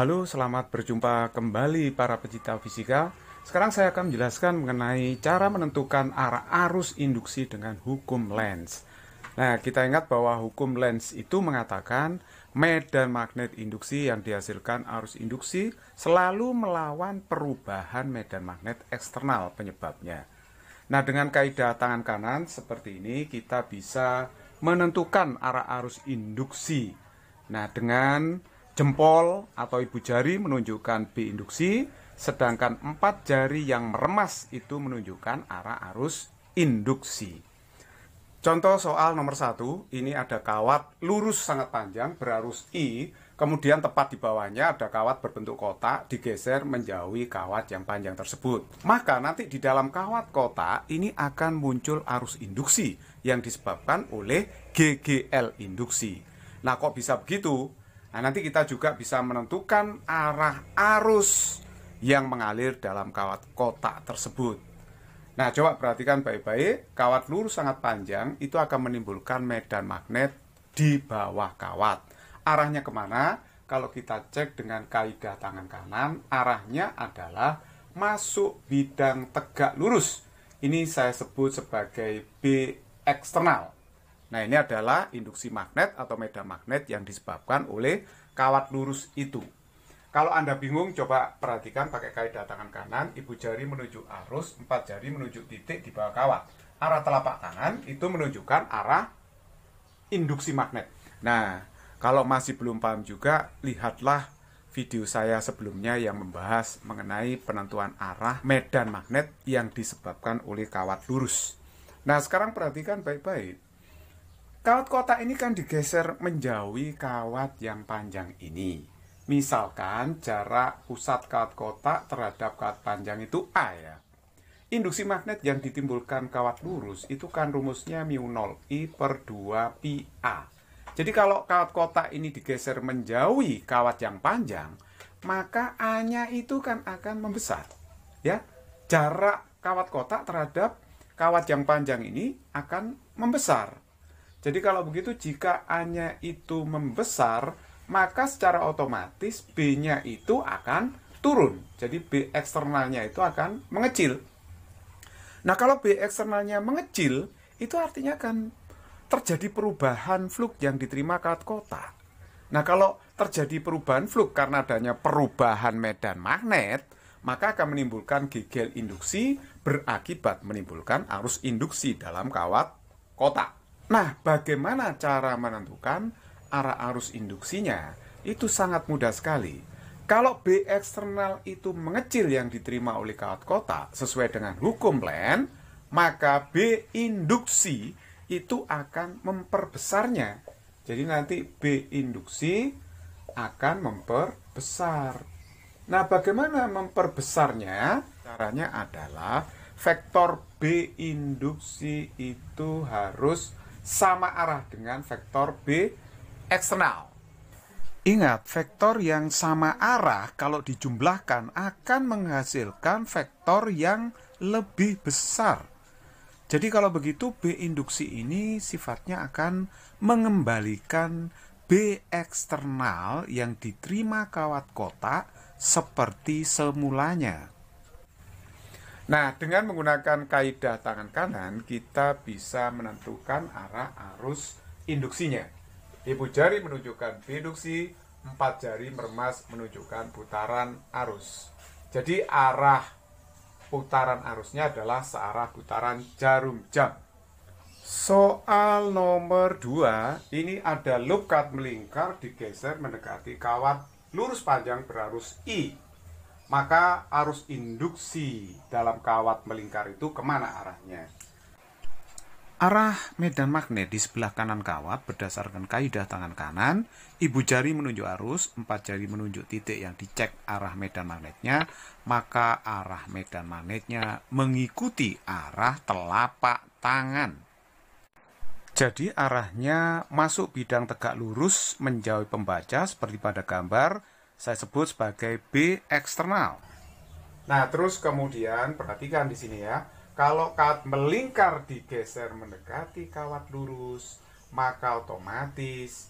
Halo, selamat berjumpa kembali para pecinta fisika. Sekarang saya akan menjelaskan mengenai cara menentukan arah arus induksi dengan hukum lens. Nah, kita ingat bahwa hukum lens itu mengatakan medan magnet induksi yang dihasilkan arus induksi selalu melawan perubahan medan magnet eksternal penyebabnya. Nah, dengan kaidah tangan kanan seperti ini kita bisa menentukan arah arus induksi. Nah, dengan Jempol atau ibu jari menunjukkan B bi-induksi, sedangkan empat jari yang meremas itu menunjukkan arah arus induksi. Contoh soal nomor satu, ini ada kawat lurus sangat panjang berarus I, kemudian tepat di bawahnya ada kawat berbentuk kotak digeser menjauhi kawat yang panjang tersebut. Maka nanti di dalam kawat kotak ini akan muncul arus induksi yang disebabkan oleh GGL induksi. Nah kok bisa begitu? Nah, nanti kita juga bisa menentukan arah arus yang mengalir dalam kawat kotak tersebut. Nah, coba perhatikan baik-baik, kawat lurus sangat panjang itu akan menimbulkan medan magnet di bawah kawat. Arahnya kemana? Kalau kita cek dengan kaidah tangan kanan, arahnya adalah masuk bidang tegak lurus. Ini saya sebut sebagai B eksternal. Nah ini adalah induksi magnet atau medan magnet yang disebabkan oleh kawat lurus itu. Kalau Anda bingung, coba perhatikan pakai kaidah tangan kanan, ibu jari menuju arus, empat jari menuju titik di bawah kawat. Arah telapak tangan itu menunjukkan arah induksi magnet. Nah, kalau masih belum paham juga, lihatlah video saya sebelumnya yang membahas mengenai penentuan arah medan magnet yang disebabkan oleh kawat lurus. Nah, sekarang perhatikan baik-baik. Kawat kotak ini kan digeser menjauhi kawat yang panjang ini. Misalkan jarak pusat kawat kotak terhadap kawat panjang itu A ya. Induksi magnet yang ditimbulkan kawat lurus itu kan rumusnya mu 0 I per 2 pi A. Jadi kalau kawat kotak ini digeser menjauhi kawat yang panjang, maka A-nya itu kan akan membesar. Ya, jarak kawat kotak terhadap kawat yang panjang ini akan membesar. Jadi kalau begitu jika A-nya itu membesar, maka secara otomatis B-nya itu akan turun. Jadi B eksternalnya itu akan mengecil. Nah, kalau B eksternalnya mengecil, itu artinya akan terjadi perubahan fluk yang diterima kat kota. Nah, kalau terjadi perubahan fluk karena adanya perubahan medan magnet, maka akan menimbulkan gegel induksi berakibat menimbulkan arus induksi dalam kawat kotak. Nah, bagaimana cara menentukan arah arus induksinya? Itu sangat mudah sekali. Kalau B eksternal itu mengecil yang diterima oleh kawat kota sesuai dengan hukum plan, maka B induksi itu akan memperbesarnya. Jadi nanti B induksi akan memperbesar. Nah, bagaimana memperbesarnya? Caranya adalah vektor B induksi itu harus sama arah dengan vektor B eksternal. Ingat, vektor yang sama arah kalau dijumlahkan akan menghasilkan vektor yang lebih besar. Jadi kalau begitu B induksi ini sifatnya akan mengembalikan B eksternal yang diterima kawat kotak seperti semulanya. Nah, dengan menggunakan kaidah tangan kanan, kita bisa menentukan arah arus induksinya. Ibu jari menunjukkan induksi empat jari meremas menunjukkan putaran arus. Jadi arah putaran arusnya adalah searah putaran jarum jam. Soal nomor 2, ini ada loop cut melingkar digeser mendekati kawat lurus panjang berarus I maka arus induksi dalam kawat melingkar itu kemana arahnya? Arah medan magnet di sebelah kanan kawat berdasarkan kaidah tangan kanan, ibu jari menunjuk arus, empat jari menunjuk titik yang dicek arah medan magnetnya, maka arah medan magnetnya mengikuti arah telapak tangan. Jadi arahnya masuk bidang tegak lurus menjauhi pembaca seperti pada gambar saya sebut sebagai B eksternal. Nah, terus kemudian perhatikan di sini ya. Kalau kawat melingkar digeser mendekati kawat lurus, maka otomatis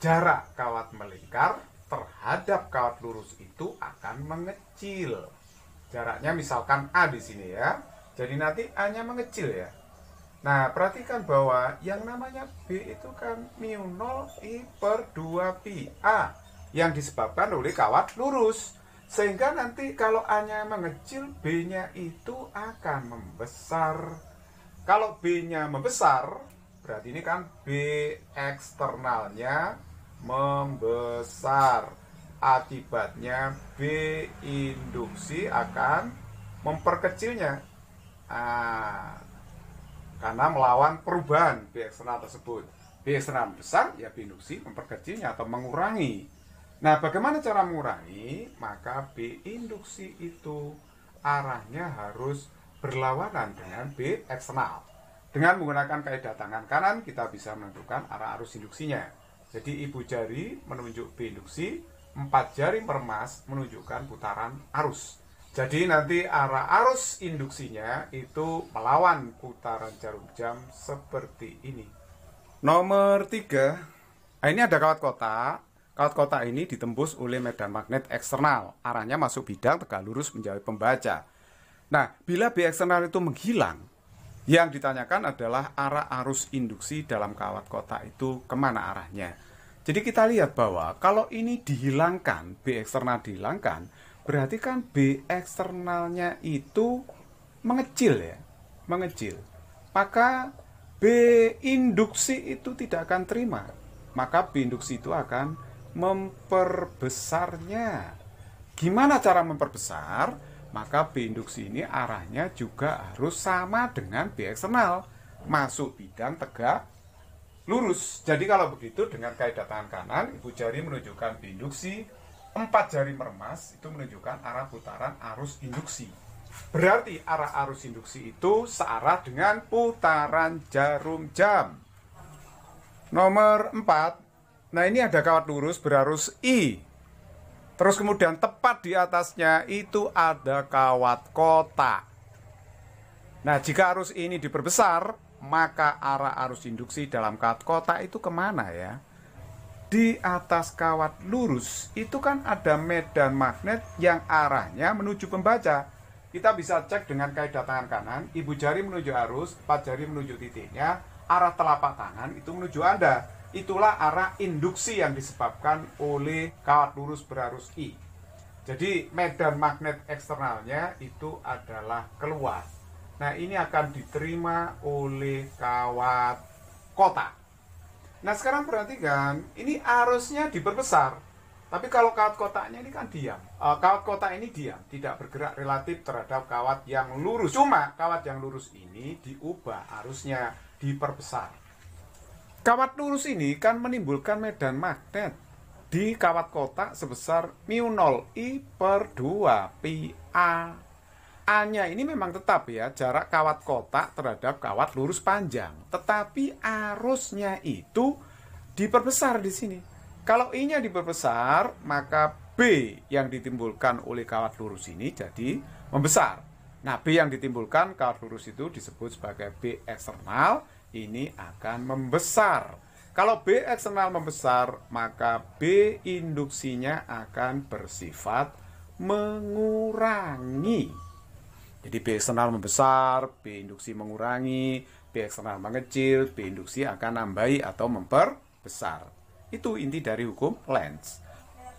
jarak kawat melingkar terhadap kawat lurus itu akan mengecil. Jaraknya misalkan A di sini ya. Jadi nanti A-nya mengecil ya. Nah, perhatikan bahwa yang namanya B itu kan mu 0 I per 2 pi A yang disebabkan oleh kawat lurus. Sehingga nanti kalau A-nya mengecil, B-nya itu akan membesar. Kalau B-nya membesar, berarti ini kan B eksternalnya membesar. Akibatnya B induksi akan memperkecilnya. nah, karena melawan perubahan B eksternal tersebut. B eksternal besar, ya B induksi memperkecilnya atau mengurangi Nah, bagaimana cara mengurangi? Maka B induksi itu arahnya harus berlawanan dengan B eksternal. Dengan menggunakan kaidah tangan kanan kita bisa menentukan arah arus induksinya. Jadi ibu jari menunjuk B induksi, empat jari permas menunjukkan putaran arus. Jadi nanti arah arus induksinya itu melawan putaran jarum jam seperti ini. Nomor tiga nah, ini ada kawat kotak Kawat kotak ini ditembus oleh medan magnet eksternal, arahnya masuk bidang tegak lurus menjauhi pembaca. Nah, bila B eksternal itu menghilang, yang ditanyakan adalah arah arus induksi dalam kawat kotak itu kemana arahnya. Jadi kita lihat bahwa kalau ini dihilangkan, B eksternal dihilangkan, berarti kan B eksternalnya itu mengecil ya, mengecil. Maka B induksi itu tidak akan terima. Maka B induksi itu akan memperbesarnya. Gimana cara memperbesar? Maka B induksi ini arahnya juga harus sama dengan B eksternal, masuk bidang tegak lurus. Jadi kalau begitu dengan kaidah tangan kanan, ibu jari menunjukkan B induksi, empat jari meremas itu menunjukkan arah putaran arus induksi. Berarti arah arus induksi itu searah dengan putaran jarum jam. Nomor 4 Nah ini ada kawat lurus berarus I Terus kemudian tepat di atasnya itu ada kawat kotak Nah jika arus ini diperbesar Maka arah arus induksi dalam kawat kotak itu kemana ya? Di atas kawat lurus itu kan ada medan magnet yang arahnya menuju pembaca Kita bisa cek dengan kaidah tangan kanan Ibu jari menuju arus, empat jari menuju titiknya Arah telapak tangan itu menuju Anda Itulah arah induksi yang disebabkan oleh kawat lurus berarus I. Jadi medan magnet eksternalnya itu adalah keluar. Nah ini akan diterima oleh kawat kota. Nah sekarang perhatikan, ini arusnya diperbesar. Tapi kalau kawat kotaknya ini kan diam. E, kawat kotak ini diam, tidak bergerak relatif terhadap kawat yang lurus. Cuma kawat yang lurus ini diubah arusnya diperbesar. Kawat lurus ini kan menimbulkan medan magnet di kawat kotak sebesar mu 0 i per 2 pi a. A-nya ini memang tetap ya jarak kawat kotak terhadap kawat lurus panjang, tetapi arusnya itu diperbesar di sini. Kalau i-nya diperbesar, maka b yang ditimbulkan oleh kawat lurus ini jadi membesar. Nah, b yang ditimbulkan kawat lurus itu disebut sebagai b eksternal ini akan membesar. Kalau B eksternal membesar, maka B induksinya akan bersifat mengurangi. Jadi B eksternal membesar, B induksi mengurangi, B eksternal mengecil, B induksi akan nambahi atau memperbesar. Itu inti dari hukum Lenz.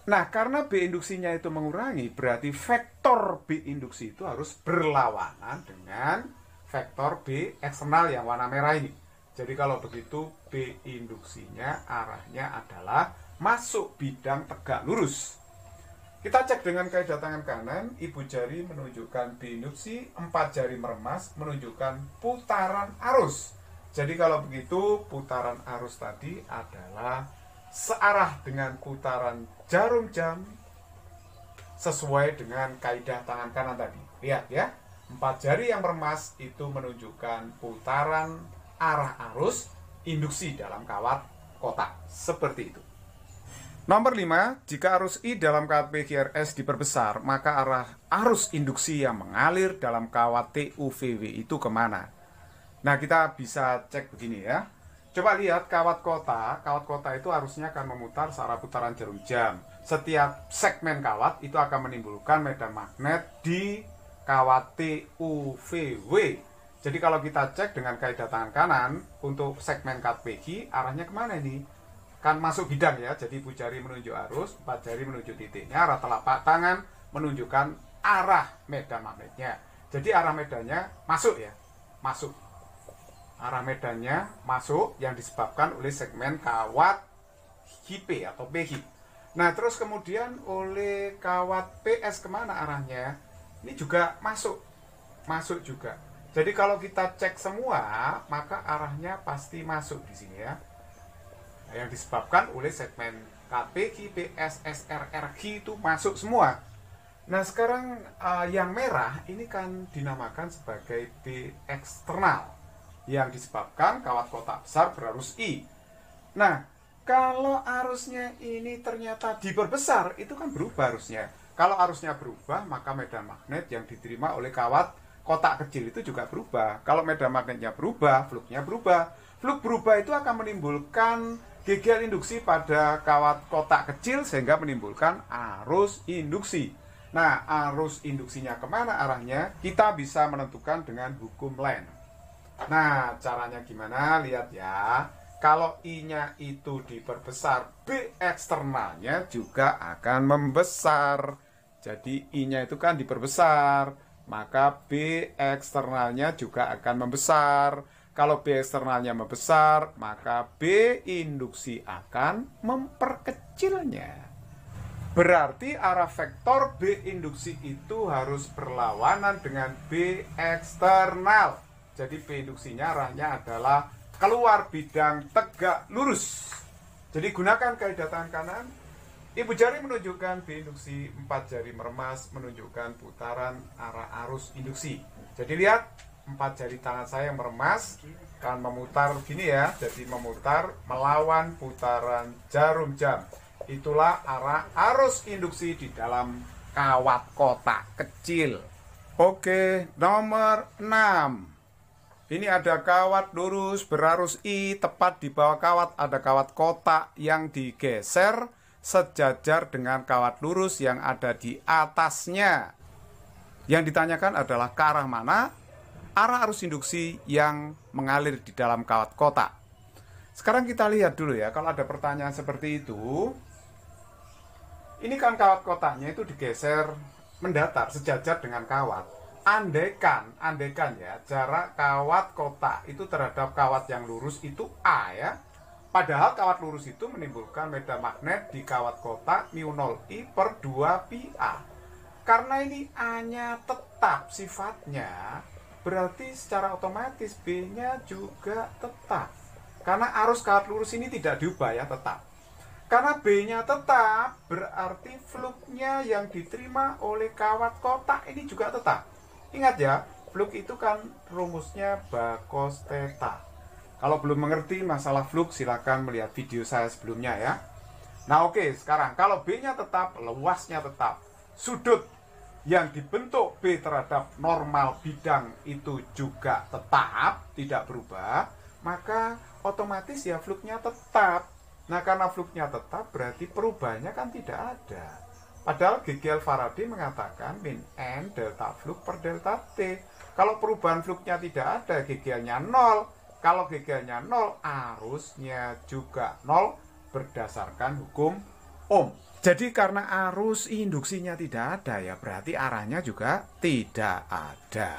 Nah, karena B induksinya itu mengurangi, berarti vektor B induksi itu harus berlawanan dengan vektor B eksternal yang warna merah ini. Jadi kalau begitu B induksinya arahnya adalah masuk bidang tegak lurus. Kita cek dengan kaidah tangan kanan, ibu jari menunjukkan B induksi, empat jari meremas menunjukkan putaran arus. Jadi kalau begitu putaran arus tadi adalah searah dengan putaran jarum jam sesuai dengan kaidah tangan kanan tadi. Lihat ya, empat jari yang meremas itu menunjukkan putaran arah arus induksi dalam kawat kotak. Seperti itu. Nomor 5, jika arus I dalam kawat PQRS diperbesar, maka arah arus induksi yang mengalir dalam kawat TUVW itu kemana? Nah, kita bisa cek begini ya. Coba lihat kawat kota, kawat kota itu arusnya akan memutar secara putaran jarum jam. Setiap segmen kawat itu akan menimbulkan medan magnet di kawat TUVW jadi kalau kita cek dengan kaidah tangan kanan untuk segmen cut PG arahnya kemana ini? Kan masuk bidang ya, jadi ibu jari menunjuk arus, empat jari menunjuk titiknya, arah telapak tangan menunjukkan arah medan magnetnya. Jadi arah medannya masuk ya, masuk. Arah medannya masuk yang disebabkan oleh segmen kawat HP atau PH. Nah terus kemudian oleh kawat PS kemana arahnya? Ini juga masuk, masuk juga jadi kalau kita cek semua, maka arahnya pasti masuk di sini ya. Yang disebabkan oleh segmen KP, KPS, SR, RG itu masuk semua. Nah sekarang uh, yang merah ini kan dinamakan sebagai B eksternal yang disebabkan kawat kotak besar berarus I. Nah kalau arusnya ini ternyata diperbesar itu kan berubah arusnya. Kalau arusnya berubah maka medan magnet yang diterima oleh kawat kotak kecil itu juga berubah. Kalau medan magnetnya berubah, fluknya berubah. Fluk berubah itu akan menimbulkan gegel induksi pada kawat kotak kecil sehingga menimbulkan arus induksi. Nah, arus induksinya kemana arahnya? Kita bisa menentukan dengan hukum Lenz. Nah, caranya gimana? Lihat ya. Kalau I-nya itu diperbesar, B eksternalnya juga akan membesar. Jadi I-nya itu kan diperbesar maka B eksternalnya juga akan membesar. Kalau B eksternalnya membesar, maka B induksi akan memperkecilnya. Berarti arah vektor B induksi itu harus berlawanan dengan B eksternal. Jadi B induksinya arahnya adalah keluar bidang tegak lurus. Jadi gunakan kaidah tangan kanan, Ibu jari menunjukkan induksi empat jari meremas menunjukkan putaran arah arus induksi. Jadi lihat empat jari tangan saya meremas, tangan memutar gini ya, jadi memutar melawan putaran jarum jam. Itulah arah arus induksi di dalam kawat kotak kecil. Oke, nomor 6. Ini ada kawat lurus berarus I tepat di bawah kawat ada kawat kotak yang digeser sejajar dengan kawat lurus yang ada di atasnya. Yang ditanyakan adalah ke arah mana arah arus induksi yang mengalir di dalam kawat kotak. Sekarang kita lihat dulu ya, kalau ada pertanyaan seperti itu, ini kan kawat kotaknya itu digeser mendatar sejajar dengan kawat. Andekan, andekan ya, jarak kawat kotak itu terhadap kawat yang lurus itu A ya. Padahal kawat lurus itu menimbulkan medan magnet di kawat kotak mu 0 i per 2 pi Karena ini hanya tetap sifatnya, berarti secara otomatis b-nya juga tetap. Karena arus kawat lurus ini tidak diubah ya, tetap. Karena b-nya tetap, berarti fluknya yang diterima oleh kawat kotak ini juga tetap. Ingat ya, fluk itu kan rumusnya bakos tetap. Kalau belum mengerti masalah fluk, silahkan melihat video saya sebelumnya ya. Nah oke, okay, sekarang kalau B-nya tetap, luasnya tetap, sudut yang dibentuk B terhadap normal bidang itu juga tetap, tidak berubah, maka otomatis ya fluknya tetap. Nah karena fluknya tetap, berarti perubahannya kan tidak ada. Padahal Gigiel Faraday mengatakan min n delta fluk per delta t. Kalau perubahan fluknya tidak ada, Gigielnya nol, kalau giganya nol arusnya juga nol berdasarkan hukum Ohm. Jadi karena arus induksinya tidak ada ya, berarti arahnya juga tidak ada.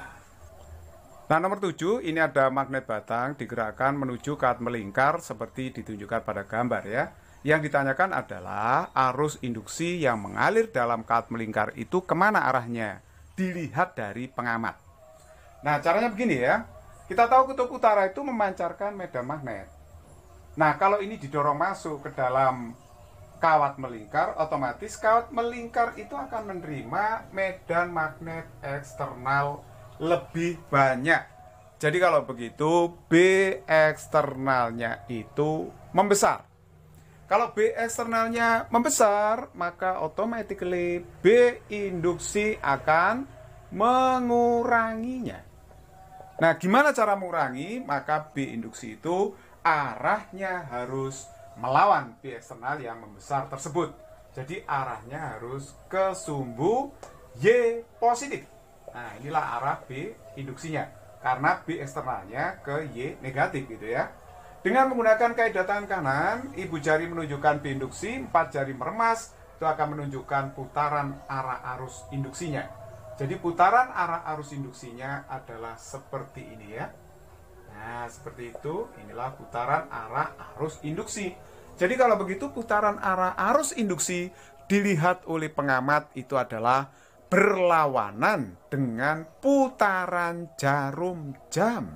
Nah nomor 7 ini ada magnet batang digerakkan menuju kat melingkar seperti ditunjukkan pada gambar ya. Yang ditanyakan adalah arus induksi yang mengalir dalam kat melingkar itu kemana arahnya? Dilihat dari pengamat. Nah caranya begini ya. Kita tahu kutub utara itu memancarkan medan magnet. Nah, kalau ini didorong masuk ke dalam kawat melingkar, otomatis kawat melingkar itu akan menerima medan magnet eksternal lebih banyak. Jadi kalau begitu B eksternalnya itu membesar. Kalau B eksternalnya membesar, maka automatically B induksi akan menguranginya. Nah, gimana cara mengurangi? Maka B induksi itu arahnya harus melawan B eksternal yang membesar tersebut. Jadi arahnya harus ke sumbu Y positif. Nah, inilah arah B induksinya. Karena B eksternalnya ke Y negatif gitu ya. Dengan menggunakan kaidah tangan kanan, ibu jari menunjukkan B induksi, empat jari meremas, itu akan menunjukkan putaran arah arus induksinya. Jadi putaran arah arus induksinya adalah seperti ini ya. Nah, seperti itu. Inilah putaran arah arus induksi. Jadi kalau begitu putaran arah arus induksi dilihat oleh pengamat itu adalah berlawanan dengan putaran jarum jam.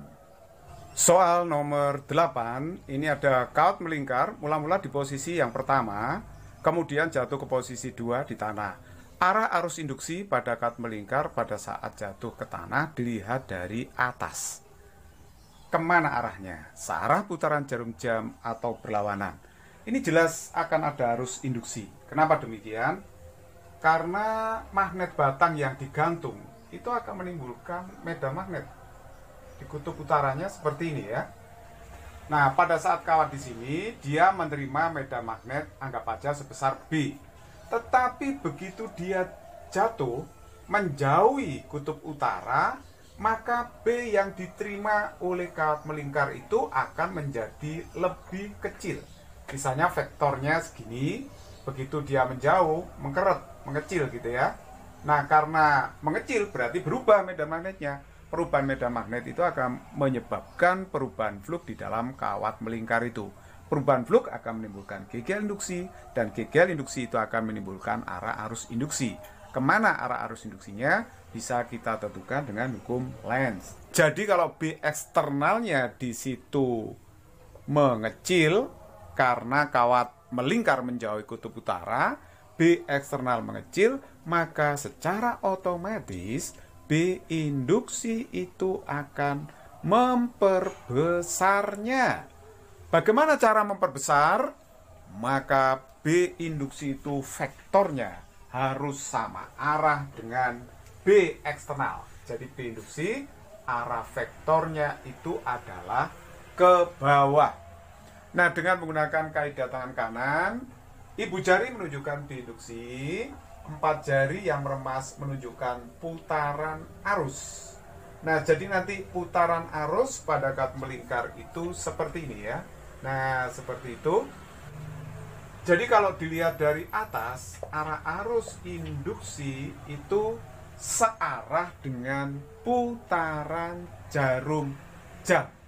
Soal nomor 8, ini ada kaut melingkar, mula-mula di posisi yang pertama, kemudian jatuh ke posisi 2 di tanah. Arah arus induksi pada kat melingkar pada saat jatuh ke tanah dilihat dari atas. Kemana arahnya? Searah putaran jarum jam atau berlawanan. Ini jelas akan ada arus induksi. Kenapa demikian? Karena magnet batang yang digantung itu akan menimbulkan medan magnet di kutub utaranya seperti ini ya. Nah, pada saat kawat di sini, dia menerima medan magnet anggap aja sebesar B tetapi begitu dia jatuh menjauhi kutub utara, maka B yang diterima oleh kawat melingkar itu akan menjadi lebih kecil. Misalnya vektornya segini, begitu dia menjauh, mengkeret, mengecil gitu ya. Nah, karena mengecil berarti berubah medan magnetnya. Perubahan medan magnet itu akan menyebabkan perubahan fluk di dalam kawat melingkar itu. Perubahan fluk akan menimbulkan gegel induksi dan gegel induksi itu akan menimbulkan arah arus induksi. Kemana arah arus induksinya bisa kita tentukan dengan hukum Lenz. Jadi kalau B eksternalnya di situ mengecil karena kawat melingkar menjauhi kutub utara, B eksternal mengecil, maka secara otomatis B induksi itu akan memperbesarnya. Bagaimana cara memperbesar? Maka B induksi itu vektornya harus sama arah dengan B eksternal. Jadi B induksi arah vektornya itu adalah ke bawah. Nah, dengan menggunakan kaidah tangan kanan, ibu jari menunjukkan B induksi, empat jari yang meremas menunjukkan putaran arus. Nah, jadi nanti putaran arus pada kat melingkar itu seperti ini ya. Nah, seperti itu. Jadi kalau dilihat dari atas, arah arus induksi itu searah dengan putaran jarum jam.